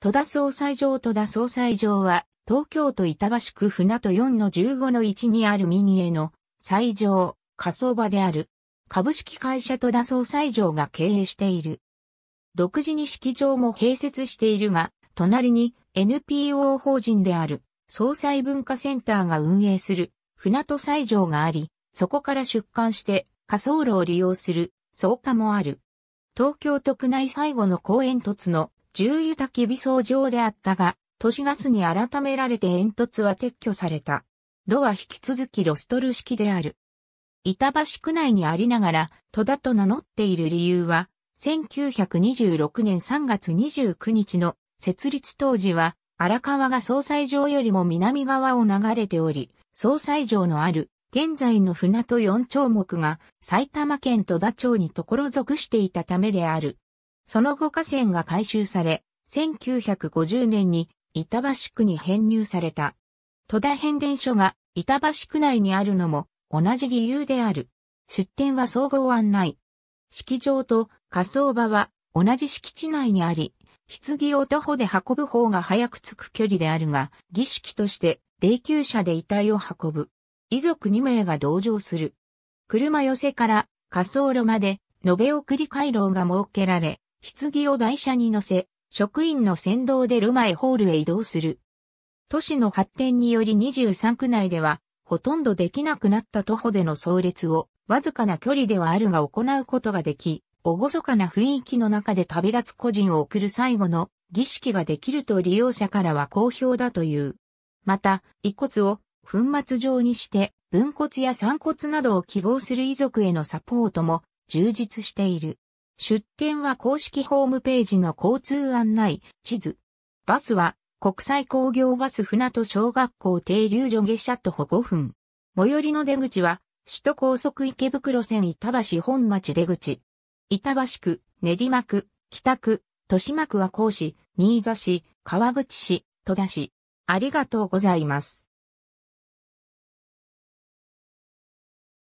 戸田総裁場戸田総裁場は、東京都板橋区船戸4の15の1にある民営の、斎場、仮想場である。株式会社戸田総裁場が経営している。独自に式場も併設しているが、隣に NPO 法人である、総裁文化センターが運営する、船戸斎場があり、そこから出館して、仮想炉を利用する、草加もある。東京都区内最後の公園突の重油滝微層上であったが、都市ガスに改められて煙突は撤去された。炉は引き続きロストル式である。板橋区内にありながら、戸田と名乗っている理由は、1926年3月29日の設立当時は、荒川が総裁場よりも南側を流れており、総裁場のある現在の船戸四丁目が埼玉県戸田町に所属していたためである。その後河川が改修され、1950年に板橋区に編入された。戸田変電所が板橋区内にあるのも同じ理由である。出店は総合案内。式場と火葬場は同じ敷地内にあり、棺を徒歩で運ぶ方が早く着く距離であるが、儀式として霊柩車で遺体を運ぶ。遺族2名が同乗する。車寄せから火葬炉まで延べ送り回廊が設けられ、棺を台車に乗せ、職員の先導でルマエホールへ移動する。都市の発展により23区内では、ほとんどできなくなった徒歩での葬列を、わずかな距離ではあるが行うことができ、厳かな雰囲気の中で旅立つ個人を送る最後の儀式ができると利用者からは好評だという。また、遺骨を粉末状にして、分骨や散骨などを希望する遺族へのサポートも充実している。出店は公式ホームページの交通案内、地図。バスは、国際工業バス船戸小学校停留所下車徒歩5分。最寄りの出口は、首都高速池袋線板橋本町出口。板橋区、練馬区、北区、豊島区は甲市、新座市、川口市、戸田市。ありがとうございます。